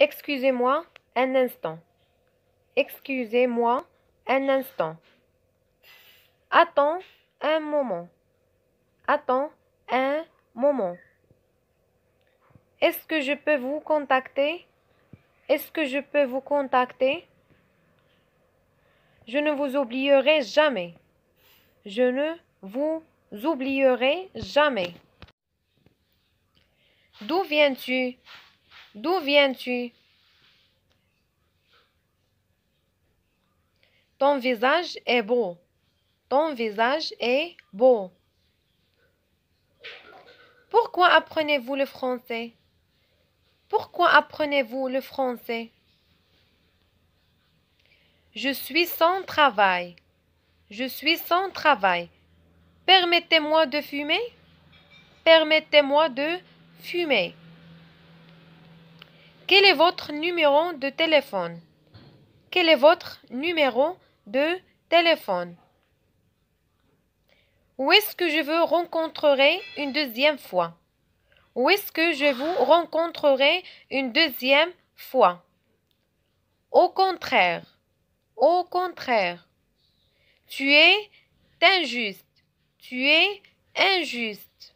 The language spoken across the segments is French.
Excusez-moi un instant. Excusez-moi un instant. Attends un moment. Attends un moment. Est-ce que je peux vous contacter Est-ce que je peux vous contacter Je ne vous oublierai jamais. Je ne vous oublierai jamais. D'où viens-tu D'où viens-tu Ton visage est beau. Ton visage est beau. Pourquoi apprenez-vous le français Pourquoi apprenez-vous le français Je suis sans travail. Je suis sans travail. Permettez-moi de fumer Permettez-moi de fumer. Quel est votre numéro de téléphone Quel est votre numéro de téléphone Où est-ce que je vous rencontrerai une deuxième fois Où est-ce que je vous rencontrerai une deuxième fois Au contraire, au contraire, tu es injuste, tu es injuste.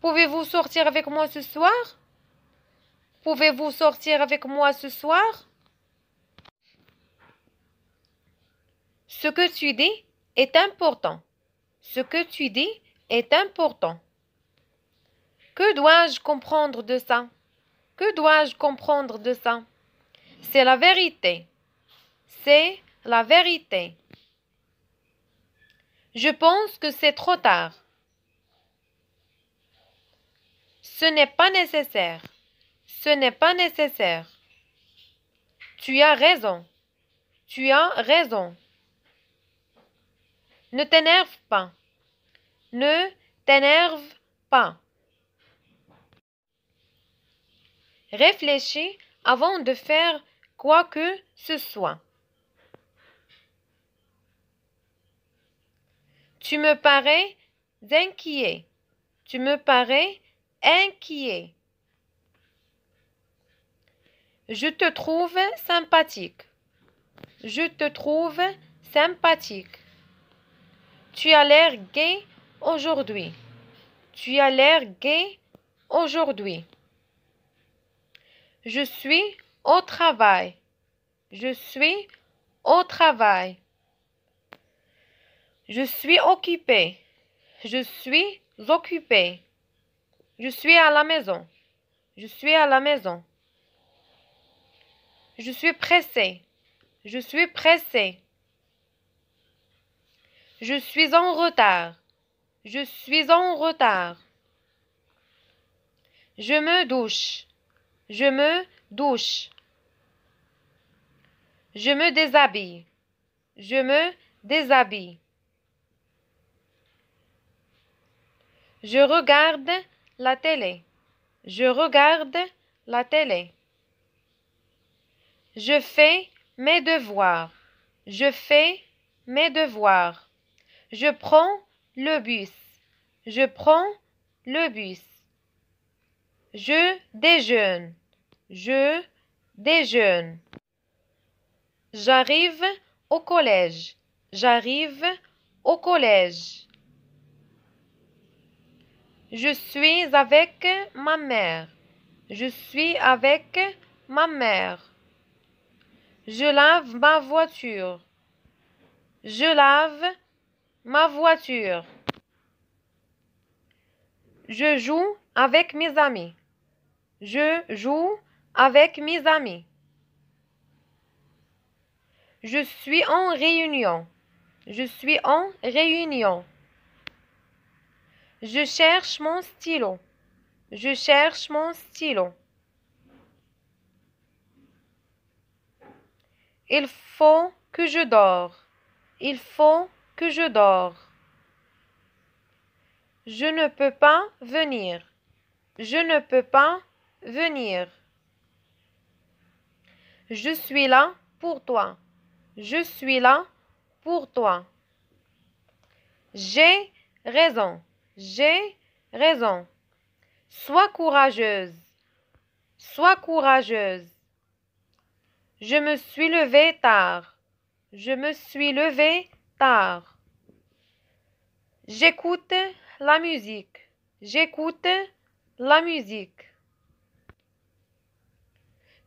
Pouvez-vous sortir avec moi ce soir Pouvez-vous sortir avec moi ce soir Ce que tu dis est important. Ce que tu dis est important. Que dois-je comprendre de ça Que dois-je comprendre de ça C'est la vérité. C'est la vérité. Je pense que c'est trop tard. Ce n'est pas nécessaire. Ce n'est pas nécessaire. Tu as raison. Tu as raison. Ne t'énerve pas. Ne t'énerve pas. Réfléchis avant de faire quoi que ce soit. Tu me parais inquiet. Tu me parais inquiet. Je te trouve sympathique. Je te trouve sympathique. Tu as l'air gai aujourd'hui. Tu as l'air gai aujourd'hui. Je suis au travail. Je suis au travail. Je suis occupé. Je suis occupé. Je suis à la maison. Je suis à la maison. Je suis pressé. Je suis pressé. Je suis en retard. Je suis en retard. Je me douche. Je me douche. Je me déshabille. Je me déshabille. Je regarde la télé. Je regarde la télé. Je fais mes devoirs. Je fais mes devoirs. Je prends le bus. Je prends le bus. Je déjeune. Je déjeune. J'arrive au collège. J'arrive au collège. Je suis avec ma mère. Je suis avec ma mère. Je lave ma voiture. Je lave ma voiture. Je joue avec mes amis. Je joue avec mes amis. Je suis en réunion. Je suis en réunion. Je cherche mon stylo. Je cherche mon stylo. Il faut que je dors. Il faut que je dors. Je ne peux pas venir. Je ne peux pas venir. Je suis là pour toi. Je suis là pour toi. J'ai raison. J'ai raison. Sois courageuse. Sois courageuse. Je me suis levé tard. Je me suis levé tard. J'écoute la musique. J'écoute la musique.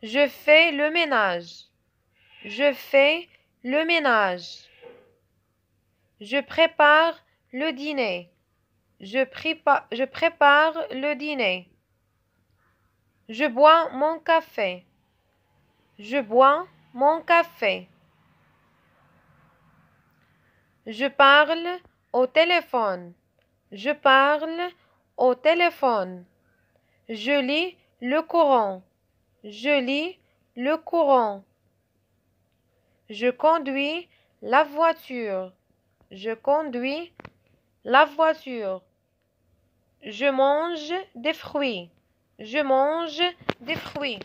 Je fais le ménage. Je fais le ménage. Je prépare le dîner. Je, je prépare le dîner. Je bois mon café. Je bois mon café. Je parle au téléphone. Je parle au téléphone. Je lis le courant. Je lis le courant. Je conduis la voiture. Je conduis la voiture. Je mange des fruits. Je mange des fruits.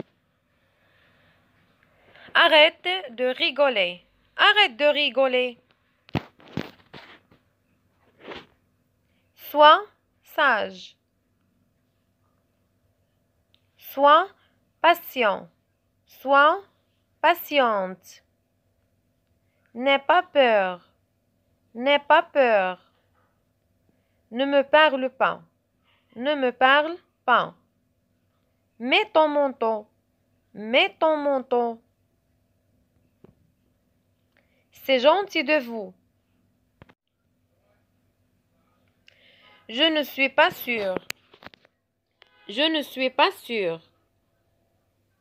Arrête de rigoler. Arrête de rigoler. Sois sage. Sois patient. Sois patiente. N'aie pas peur. N'aie pas peur. Ne me parle pas. Ne me parle pas. Mets ton manteau. Mets ton manteau. C'est gentil de vous. Je ne suis pas sûr. Je ne suis pas sûr.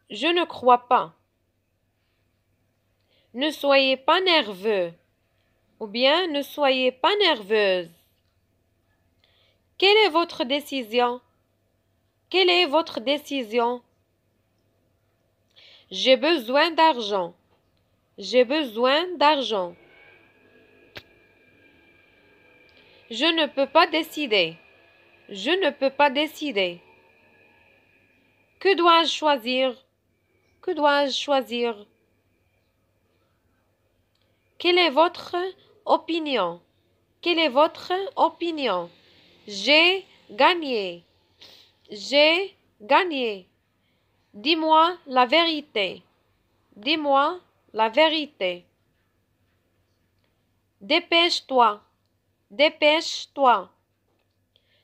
Je ne crois pas. Ne soyez pas nerveux. Ou bien ne soyez pas nerveuse. Quelle est votre décision? Quelle est votre décision? J'ai besoin d'argent. J'ai besoin d'argent. Je ne peux pas décider. Je ne peux pas décider. Que dois-je choisir Que dois-je choisir Quelle est votre opinion Quelle est votre opinion J'ai gagné. J'ai gagné. Dis-moi la vérité. Dis-moi la vérité. Dépêche-toi, dépêche-toi.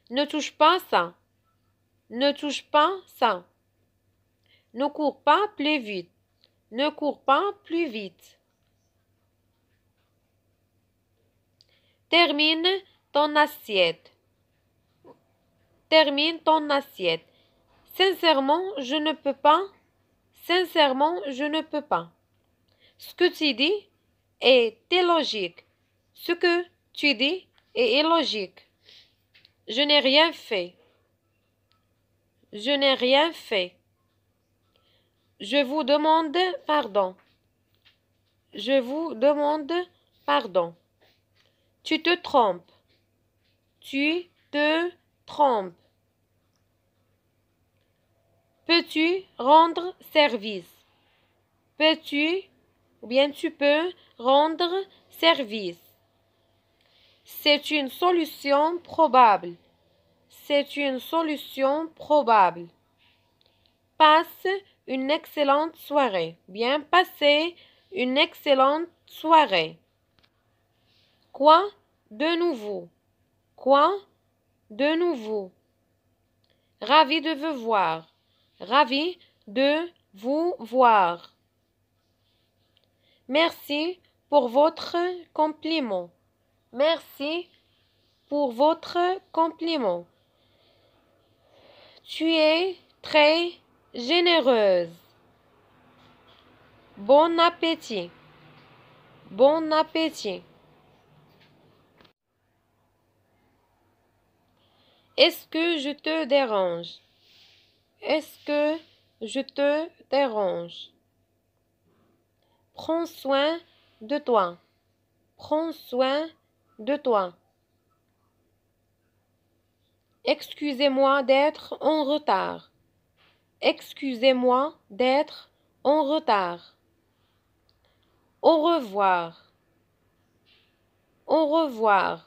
Ne touche pas ça, ne touche pas ça. Ne cours pas plus vite, ne cours pas plus vite. Termine ton assiette. Termine ton assiette. Sincèrement, je ne peux pas. Sincèrement, je ne peux pas. Ce que tu dis est illogique. Ce que tu dis est illogique. Je n'ai rien fait. Je n'ai rien fait. Je vous demande pardon. Je vous demande pardon. Tu te trompes. Tu te trompes. Peux-tu rendre service? Peux-tu ou bien tu peux rendre service. C'est une solution probable. C'est une solution probable. Passe une excellente soirée. Bien Passez une excellente soirée. Quoi de nouveau Quoi de nouveau Ravi de vous voir. Ravi de vous voir. Merci pour votre compliment. Merci pour votre compliment. Tu es très généreuse. Bon appétit. Bon appétit. Est-ce que je te dérange? Est-ce que je te dérange? Prends soin de toi. Prends soin de toi. Excusez-moi d'être en retard. Excusez-moi d'être en retard. Au revoir. Au revoir.